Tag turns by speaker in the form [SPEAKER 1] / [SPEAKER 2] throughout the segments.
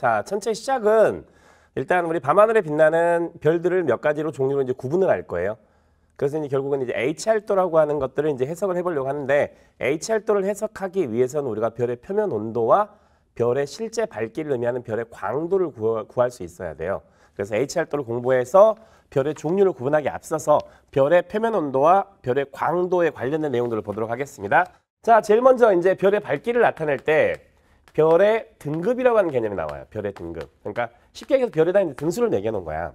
[SPEAKER 1] 자, 천체 시작은 일단 우리 밤하늘에 빛나는 별들을 몇 가지로 종류로 이제 구분을 할 거예요. 그래서 이제 결국은 이제 HR도라고 하는 것들을 이제 해석을 해보려고 하는데 HR도를 해석하기 위해서는 우리가 별의 표면 온도와 별의 실제 밝기를 의미하는 별의 광도를 구할 수 있어야 돼요. 그래서 HR도를 공부해서 별의 종류를 구분하기 앞서서 별의 표면 온도와 별의 광도에 관련된 내용들을 보도록 하겠습니다. 자, 제일 먼저 이제 별의 밝기를 나타낼 때 별의 등급이라고 하는 개념이 나와요. 별의 등급. 그러니까 쉽게 얘기해서 별에다 이제 등수를 매겨 놓은 거야.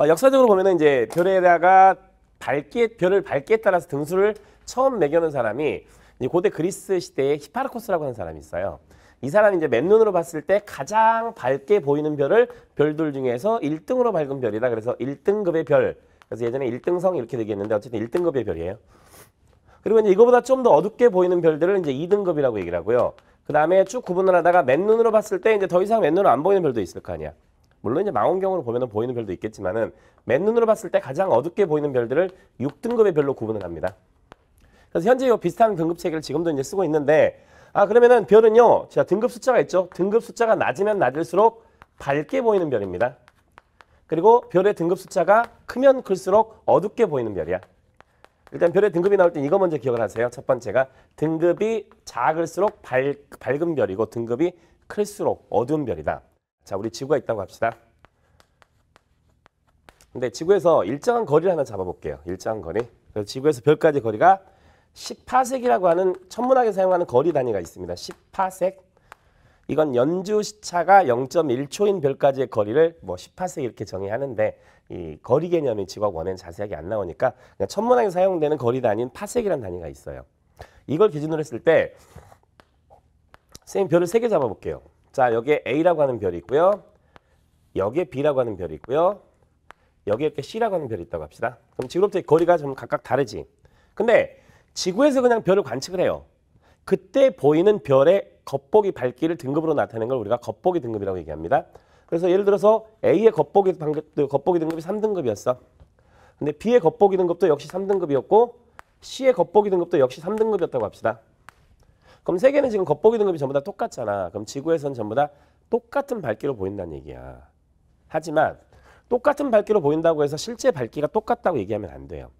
[SPEAKER 1] 어, 역사적으로 보면은 이제 별에다가 밝게 별을 밝기에 따라서 등수를 처음 매겨 놓은 사람이 이제 고대 그리스 시대의 히파르코스라고 하는 사람이 있어요. 이 사람이 이제 맨눈으로 봤을 때 가장 밝게 보이는 별을 별들 중에서 1등으로 밝은 별이다. 그래서 1등급의 별. 그래서 예전에 1등성 이렇게 되겠는데 어쨌든 1등급의 별이에요. 그리고 이제 이거보다 좀 더 어둡게 보이는 별들을 이제 2등급이라고 얘기를 하고요. 그 다음에 쭉 구분을 하다가 맨눈으로 봤을 때 이제 더 이상 맨눈으로 안 보이는 별도 있을 거 아니야. 물론 이제 망원경으로 보면 보이는 별도 있겠지만은 맨눈으로 봤을 때 가장 어둡게 보이는 별들을 6등급의 별로 구분을 합니다. 그래서 현재 이 비슷한 등급 체계를 지금도 이제 쓰고 있는데 아 그러면은 별은요. 자 등급 숫자가 있죠. 등급 숫자가 낮으면 낮을수록 밝게 보이는 별입니다. 그리고 별의 등급 숫자가 크면 클수록 어둡게 보이는 별이야. 일단 별의 등급이 나올 때 이거 먼저 기억을 하세요. 첫 번째가 등급이 작을수록 밝, 밝은 별이고 등급이 클수록 어두운 별이다. 자, 우리 지구가 있다고 합시다. 근데 지구에서 일정한 거리를 하나 잡아볼게요. 일정한 거리. 그래서 지구에서 별까지 거리가 18색이라고 하는 천문학에 사용하는 거리 단위가 있습니다. 18색 이건 연주 시차가 0.1초인 별까지의 거리를 뭐 10파세 이렇게 정의하는데 이 거리 개념이 지각 원에는 자세하게 안 나오니까 그냥 천문학에 사용되는 거리 단위인 파색이라는 단위가 있어요. 이걸 기준으로 했을 때 선생님 별을 세 개 잡아볼게요. 자 여기에 A라고 하는 별이 있고요. 여기에 B라고 하는 별이 있고요. 여기에 이렇게 C라고 하는 별이 있다고 합시다. 그럼 지구로부터 거리가 좀 각각 다르지. 근데 지구에서 그냥 별을 관측을 해요. 그때 보이는 별의 겉보기 밝기를 등급으로 나타낸 걸 우리가 겉보기 등급이라고 얘기합니다. 그래서 예를 들어서 A의 겉보기, 겉보기 등급이 3등급이었어. 근데 B의 겉보기 등급도 역시 3등급이었고 C의 겉보기 등급도 역시 3등급이었다고 합시다. 그럼 세 개는 지금 겉보기 등급이 전부 다 똑같잖아. 그럼 지구에선 전부 다 똑같은 밝기로 보인다는 얘기야. 하지만 똑같은 밝기로 보인다고 해서 실제 밝기가 똑같다고 얘기하면 안 돼요.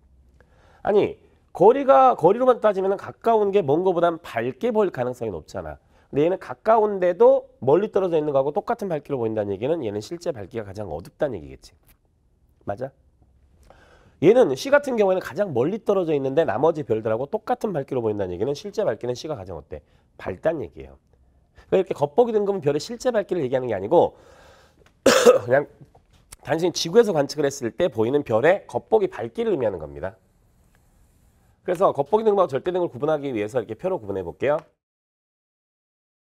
[SPEAKER 1] 아니 거리가 거리로만 따지면 가까운 게먼 거보단 밝게 보일 가능성이 높잖아. 근데 얘는 가까운데도 멀리 떨어져 있는 거하고 똑같은 밝기로 보인다는 얘기는 얘는 실제 밝기가 가장 어둡다는 얘기겠지. 맞아? 얘는 시 같은 경우에는 가장 멀리 떨어져 있는데 나머지 별들하고 똑같은 밝기로 보인다는 얘기는 실제 밝기는 시가 가장 어때? 밝다는 얘기예요. 그러니까 이렇게 겉보기 등급은 별의 실제 밝기를 얘기하는 게 아니고 그냥 단순히 지구에서 관측을 했을 때 보이는 별의 겉보기 밝기를 의미하는 겁니다. 그래서 겉보기 능과 절대 능을 구분하기 위해서 이렇게 표로 구분해 볼게요.